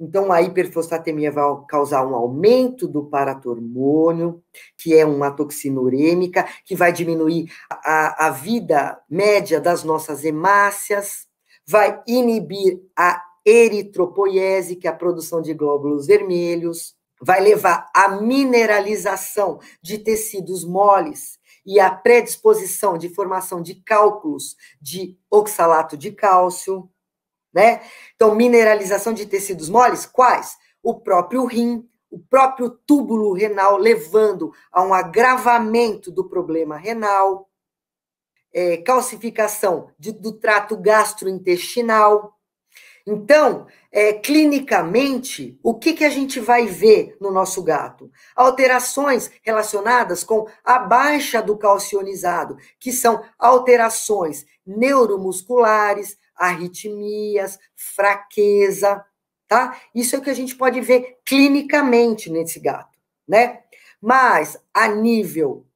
Então, a hiperfosfatemia vai causar um aumento do paratormônio, que é uma toxina urêmica, que vai diminuir a, a vida média das nossas hemácias, vai inibir a eritropoiese, que é a produção de glóbulos vermelhos, vai levar à mineralização de tecidos moles e à predisposição de formação de cálculos de oxalato de cálcio, né? Então, mineralização de tecidos moles, quais? O próprio rim, o próprio túbulo renal, levando a um agravamento do problema renal, é, calcificação de, do trato gastrointestinal. Então, é, clinicamente, o que, que a gente vai ver no nosso gato? Alterações relacionadas com a baixa do calcionizado, que são alterações neuromusculares, arritmias, fraqueza, tá? Isso é o que a gente pode ver clinicamente nesse gato, né? Mas a nível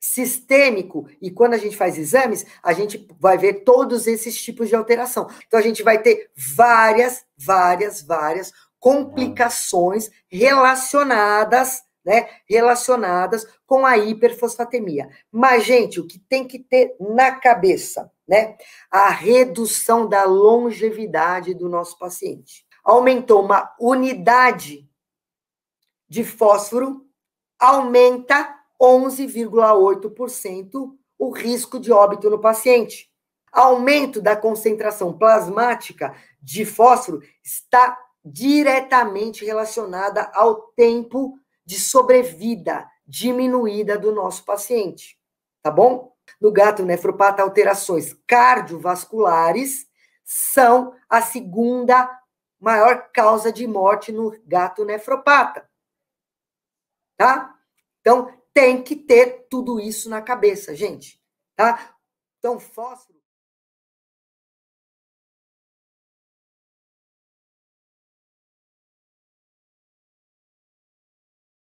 sistêmico e quando a gente faz exames, a gente vai ver todos esses tipos de alteração. Então a gente vai ter várias, várias, várias complicações relacionadas né, relacionadas com a hiperfosfatemia. Mas, gente, o que tem que ter na cabeça, né, a redução da longevidade do nosso paciente. Aumentou uma unidade de fósforo, aumenta 11,8% o risco de óbito no paciente. Aumento da concentração plasmática de fósforo está diretamente relacionada ao tempo de sobrevida diminuída do nosso paciente, tá bom? No gato nefropata, alterações cardiovasculares são a segunda maior causa de morte no gato nefropata, tá? Então, tem que ter tudo isso na cabeça, gente, tá? Então, fósforo